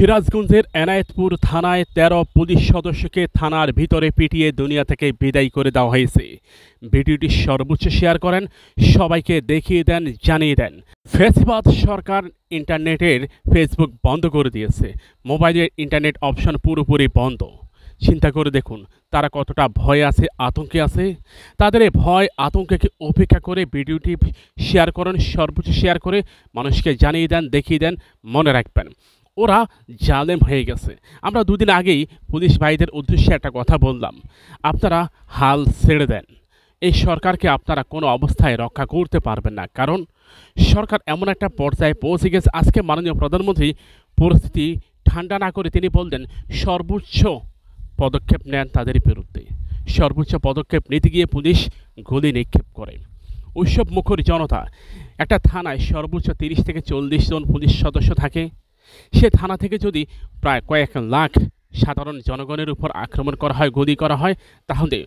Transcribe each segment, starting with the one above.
সিরাজগঞ্জের এনায়েতপুর থানায় ১৩ পুলিশ সদস্যকে থানার ভিতরে পিটিয়ে দুনিয়া থেকে বিদায় করে দেওয়া হয়েছে ভিডিওটি সর্বোচ্চ শেয়ার করেন সবাইকে দেখিয়ে দেন জানিয়ে দেন ফেসবাদ সরকার ইন্টারনেটের ফেসবুক বন্ধ করে দিয়েছে মোবাইলের ইন্টারনেট অপশন পুরোপুরি বন্ধ চিন্তা করে দেখুন তারা কতটা ভয় আছে আতঙ্কে আছে তাদের ভয় আতঙ্ককে উপেক্ষা করে ভিডিওটি শেয়ার করেন সর্বোচ্চ শেয়ার করে মানুষকে জানিয়ে দেন দেখিয়ে দেন মনে রাখবেন ওরা জালেম হয়ে গেছে আমরা দুদিন আগেই পুলিশ ভাইদের উদ্দেশ্যে একটা কথা বললাম আপনারা হাল ছেড়ে দেন এই সরকারকে আপনারা কোনো অবস্থায় রক্ষা করতে পারবেন না কারণ সরকার এমন একটা পর্যায়ে পৌঁছে গেছে আজকে মাননীয় প্রধানমন্ত্রী পরিস্থিতি ঠান্ডা না করে তিনি বললেন সর্বোচ্চ পদক্ষেপ নেন তাদের বিরুদ্ধে সর্বোচ্চ পদক্ষেপ নিতে গিয়ে পুলিশ গুলি নিক্ষেপ করে উৎসব মুখর জনতা একটা থানায় সর্বোচ্চ তিরিশ থেকে চল্লিশ জন পুলিশ সদস্য থাকে সে থানা থেকে যদি প্রায় কয়েক লাখ সাধারণ জনগণের উপর আক্রমণ করা হয় গুলি করা হয় তাহলে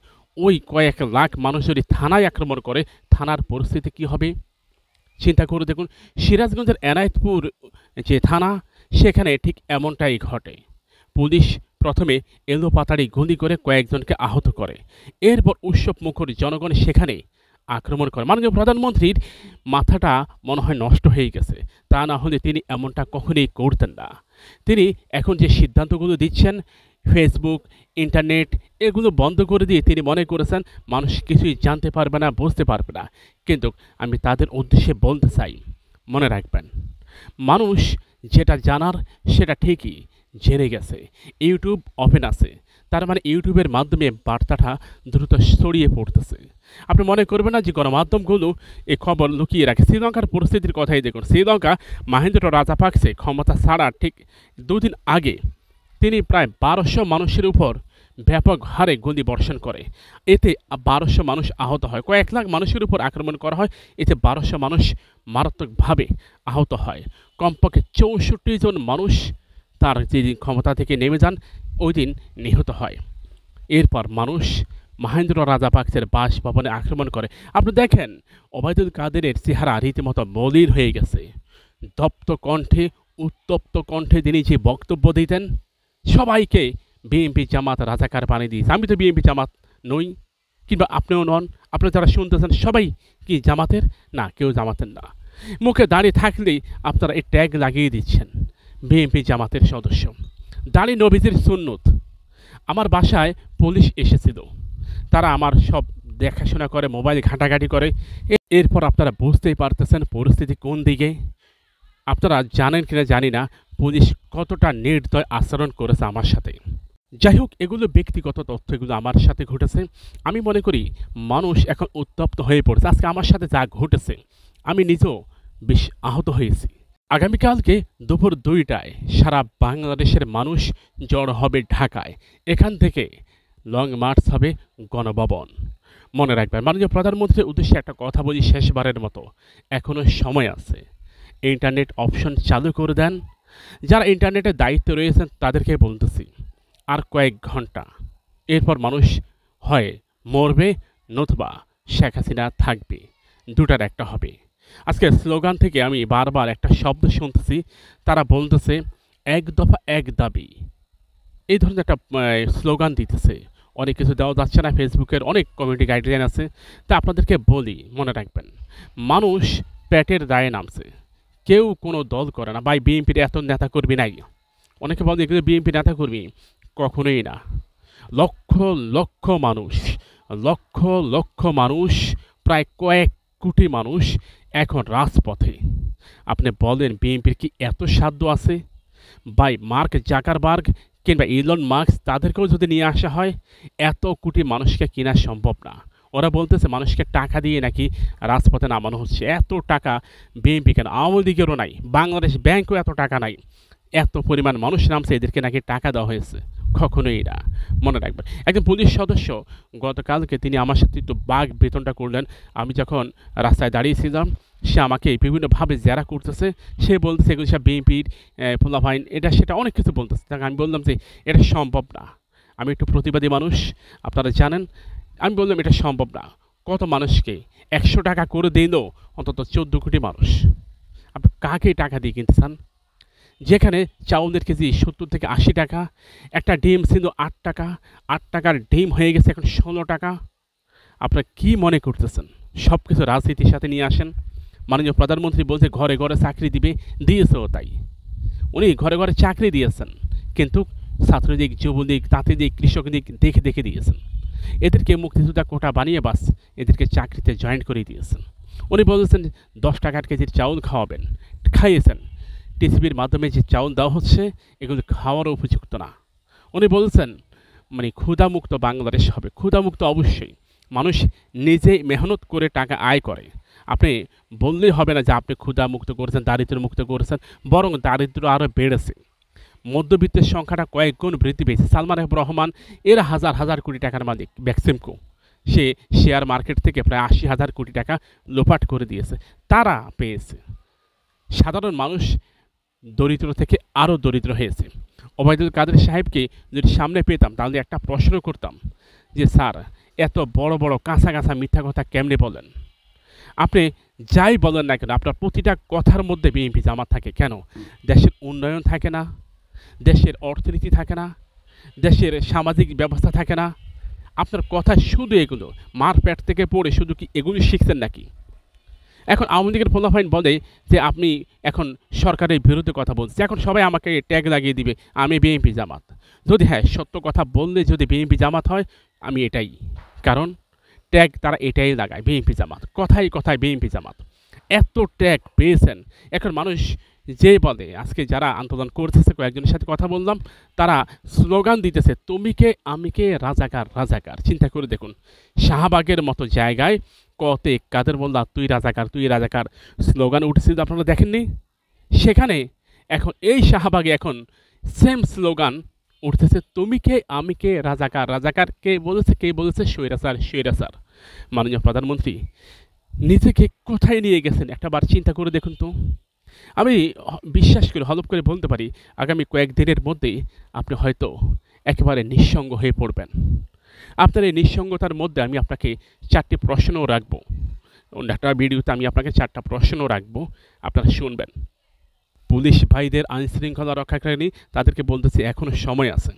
ওই কয়েক লাখ মানুষ যদি থানায় আক্রমণ করে থানার পরিস্থিতি কি হবে চিন্তা করে দেখুন সিরাজগঞ্জের এনায়তপুর যে থানা সেখানে ঠিক এমনটাই ঘটে পুলিশ প্রথমে এলোপাতাড়ি গুলি করে কয়েকজনকে আহত করে এরপর উৎসব মুখর জনগণ সেখানে আক্রমণ করে মাননীয় প্রধানমন্ত্রীর মাথাটা মনে হয় নষ্ট হয়ে গেছে তা না হলে তিনি এমনটা কখনোই করতেন না তিনি এখন যে সিদ্ধান্তগুলো দিচ্ছেন ফেসবুক ইন্টারনেট এগুলো বন্ধ করে দিয়ে তিনি মনে করেছেন মানুষ কিছুই জানতে পারবে না বুঝতে পারবে না কিন্তু আমি তাদের উদ্দেশ্যে বলতে চাই মনে রাখবেন মানুষ যেটা জানার সেটা ঠিকই জেনে গেছে ইউটিউব ওপেন আছে তার মানে ইউটিউবের মাধ্যমে বার্তাটা দ্রুত ছড়িয়ে পড়তেছে আপনি মনে করবেন না যে গণমাধ্যমগুলো এই খবর লুকিয়ে রাখে শ্রীলঙ্কার পরিস্থিতির কথাই দেখুন শ্রীলঙ্কা রাজা রাজাপাকসে ক্ষমতা ছাড়া ঠিক দুদিন আগে তিনি প্রায় বারোশো মানুষের উপর ব্যাপক হারে গুলি বর্ষণ করে এতে বারোশো মানুষ আহত হয় কয়েক লাখ মানুষের উপর আক্রমণ করা হয় এতে বারোশো মানুষ মারাত্মকভাবে আহত হয় কমপক্ষে চৌষট্টি জন মানুষ তার যে ক্ষমতা থেকে নেমে যান ওই দিন নিহত হয় এরপর মানুষ মাহেন্দ্র রাজাপাকসের বাসভবনে আক্রমণ করে আপনি দেখেন ওবায়দুল কাদেরের চেহারা রীতিমতো মলির হয়ে গেছে দপ্ত কণ্ঠে উত্তপ্ত কণ্ঠে তিনি যে বক্তব্য দিতেন সবাইকে বিএনপি জামাত রাজাকার বানিয়ে দিয়েছে আমি তো বিএনপি জামাত নই কিংবা আপনিও নন আপনি যারা শুনতেছেন সবাই কি জামাতের না কেউ জামাতের না মুখে দাঁড়িয়ে থাকলেই আপনারা এই ট্যাগ লাগিয়ে দিচ্ছেন বিএনপি জামাতের সদস্য দাড়ি নবীজির সুন্নত আমার বাসায় পুলিশ এসেছিল তারা আমার সব দেখাশোনা করে মোবাইল ঘাঁটাঘাঁটি করে এরপর আপনারা বুঝতেই পারতেছেন পরিস্থিতি কোন দিকে আপনারা জানেন কিনা জানি না পুলিশ কতটা নির্দয় আচরণ করেছে আমার সাথে যাই হোক এগুলো ব্যক্তিগত তথ্য এগুলো আমার সাথে ঘটেছে আমি মনে করি মানুষ এখন উত্তপ্ত হয়ে পড়ছে আজকে আমার সাথে যা ঘটেছে আমি নিজেও বেশ আহত হয়েছি আগামীকালকে দুপুর দুইটায় সারা বাংলাদেশের মানুষ জড় হবে ঢাকায় এখান থেকে লং মার্চ হবে গণভবন মনে রাখবেন মাননীয় প্রধানমন্ত্রীর উদ্দেশ্যে একটা কথা বলি শেষবারের মতো এখনও সময় আছে ইন্টারনেট অপশন চালু করে দেন যারা ইন্টারনেটের দায়িত্ব রয়েছেন তাদেরকে বলতেছি আর কয়েক ঘন্টা এরপর মানুষ হয় মরবে নতবা শেখ হাসিনা থাকবে দুটার একটা হবে আজকে স্লোগান থেকে আমি বারবার একটা শব্দ শুনতেছি তারা বলতেছে এক দফা এক দাবি এই ধরনের একটা স্লোগান দিতেছে অনেক কিছু দেওয়া যাচ্ছে না ফেসবুকের অনেক কমিউনিটি গাইডলাইন আছে তা আপনাদেরকে বলি মনে রাখবেন মানুষ প্যাটের দায়ে নামছে কেউ কোনো দল করে না ভাই বিএনপির এত নেতা করবি নাই অনেকে বলে কিন্তু বিএনপি করবি কখনোই না লক্ষ লক্ষ মানুষ লক্ষ লক্ষ মানুষ প্রায় কয়েক কোটি মানুষ এখন রাজপথে আপনি বলেন বিএনপির কি এত সাধ্য আছে বাই মার্ক জাকারবার্গ কিংবা ইলন মার্কস তাদেরকেও যদি নিয়ে আসা হয় এত কোটি মানুষকে কেনা সম্ভব না ওরা বলতেছে মানুষকে টাকা দিয়ে নাকি রাজপথে নামানো হচ্ছে এত টাকা বিএনপি কেন আওয়ামী লীগেরও নাই বাংলাদেশ ব্যাংকও এত টাকা নাই এত পরিমাণ মানুষ নামছে এদেরকে নাকি টাকা দেওয়া হয়েছে কখনোই না মনে রাখবেন একজন পুলিশ সদস্য গতকালকে তিনি আমার সাথে একটু বাঘ বেতনটা করলেন আমি যখন রাস্তায় দাঁড়িয়েছিলাম সে আমাকে বিভিন্নভাবে জেরা করতেছে সে বলতেছে এগুলো সব বিএনপির ফুলাফাইন এটা সেটা অনেক কিছু বলতেছে তাকে আমি বললাম যে এটা সম্ভব না আমি একটু প্রতিবাদী মানুষ আপনারা জানেন আমি বললাম এটা সম্ভব না কত মানুষকে একশো টাকা করে দিল অন্তত চোদ্দো কোটি মানুষ আপনি কাকে টাকা দিয়ে কিনতে চান যেখানে চাউলের কেজি সত্তর থেকে আশি টাকা একটা ডিম সিন্ধু আট টাকা আট টাকার ডিম হয়ে গেছে এখন ষোলো টাকা আপনারা কি মনে করতেছেন সব কিছু রাজনীতির সাথে নিয়ে আসেন মাননীয় প্রধানমন্ত্রী বলছে ঘরে ঘরে চাকরি দিবে দিয়েছেও তাই উনি ঘরে ঘরে চাকরি দিয়েছেন কিন্তু ছাত্রলীগ যুবলীগ কৃষক দিক দেখে দেখে দিয়েছেন এদেরকে মুক্তিযোদ্ধা কোটা বানিয়ে বাস এদেরকে চাকরিতে জয়েন্ট করে দিয়েছেন উনি বলেছেন দশ টাকার কেজির চাউল খাওয়াবেন খাইয়েছেন টিসিবির মাধ্যমে যে চাউল দেওয়া হচ্ছে এগুলো খাওয়ার উপযুক্ত না উনি বলছেন মানে ক্ষুধামুক্ত বাংলাদেশ হবে ক্ষুধামুক্ত অবশ্যই মানুষ নিজে মেহনত করে টাকা আয় করে আপনি বললেই হবে না যে আপনি ক্ষুধামুক্ত করেছেন দারিদ্র মুক্ত করেছেন বরং দারিদ্র আরও বেড়েছে মধ্যবিত্তের সংখ্যাটা কয়েক গুণ বৃদ্ধি পেয়েছে সালমান রহমান এর হাজার হাজার কোটি টাকার মালিক ম্যাক্সিমকো সে শেয়ার মার্কেট থেকে প্রায় আশি হাজার কোটি টাকা লোপাট করে দিয়েছে তারা পেয়েছে সাধারণ মানুষ দরিদ্র থেকে আরও দরিদ্র হয়েছে ওবায়দুল কাদের সাহেবকে যদি সামনে পেতাম তাহলে একটা প্রশ্ন করতাম যে স্যার এত বড় বড় কাঁচা কাঁচা মিথ্যা কথা কেমনে বলেন আপনি যাই বলেন না কেন আপনার প্রতিটা কথার মধ্যে বিএনপি জামাত থাকে কেন দেশের উন্নয়ন থাকে না দেশের অর্থনীতি থাকে না দেশের সামাজিক ব্যবস্থা থাকে না আপনার কথা শুধু এগুলো মারপ্যাট থেকে পড়ে শুধু কি এগুলি শিখছেন নাকি এখন আওয়ামী লীগের ফাইন বলে যে আপনি এখন সরকারের বিরুদ্ধে কথা বলছেন এখন সবাই আমাকে ট্যাগ লাগিয়ে দিবে আমি বিএনপি জামাত যদি হ্যাঁ সত্য কথা বললে যদি বিএনপি জামাত হয় আমি এটাই কারণ ট্যাগ তারা এটাই লাগায় বিএনপি জামাত কথাই কথায় বিএনপি জামাত এত ট্যাগ পেয়েছেন এখন মানুষ যে বলে আজকে যারা আন্দোলন করতেছে কয়েকজনের সাথে কথা বললাম তারা স্লোগান দিতেছে তুমিকে আমিকে রাজাকার রাজাকার চিন্তা করে দেখুন শাহবাগের মতো জায়গায় কতে কাদের মোল্লা তুই রাজাকার তুই রাজাকার স্লোগান উঠেছিল আপনারা দেখেননি সেখানে এখন এই শাহবাগে এখন সেম স্লোগান উঠতেছে তুমি কে আমি কে রাজাকার রাজাকার কে বলেছে কে বলেছে সৈরা স্যার মাননীয় প্রধানমন্ত্রী নিজেকে কোথায় নিয়ে গেছেন একটা বার চিন্তা করে দেখুন তো আমি বিশ্বাস করে হলপ করে বলতে পারি আগামী কয়েকদিনের মধ্যেই আপনি হয়তো একেবারে নিঃসঙ্গ হয়ে পড়বেন আপনার এই নিঃসঙ্গতার মধ্যে আমি আপনাকে চারটি প্রশ্নও রাখবো একটা ভিডিওতে আমি আপনাকে চারটা প্রশ্নও রাখবো আপনারা শুনবেন পুলিশ ভাইদের আইনশৃঙ্খলা রক্ষাকারী তাদেরকে বলতেছি এখনও সময় আছে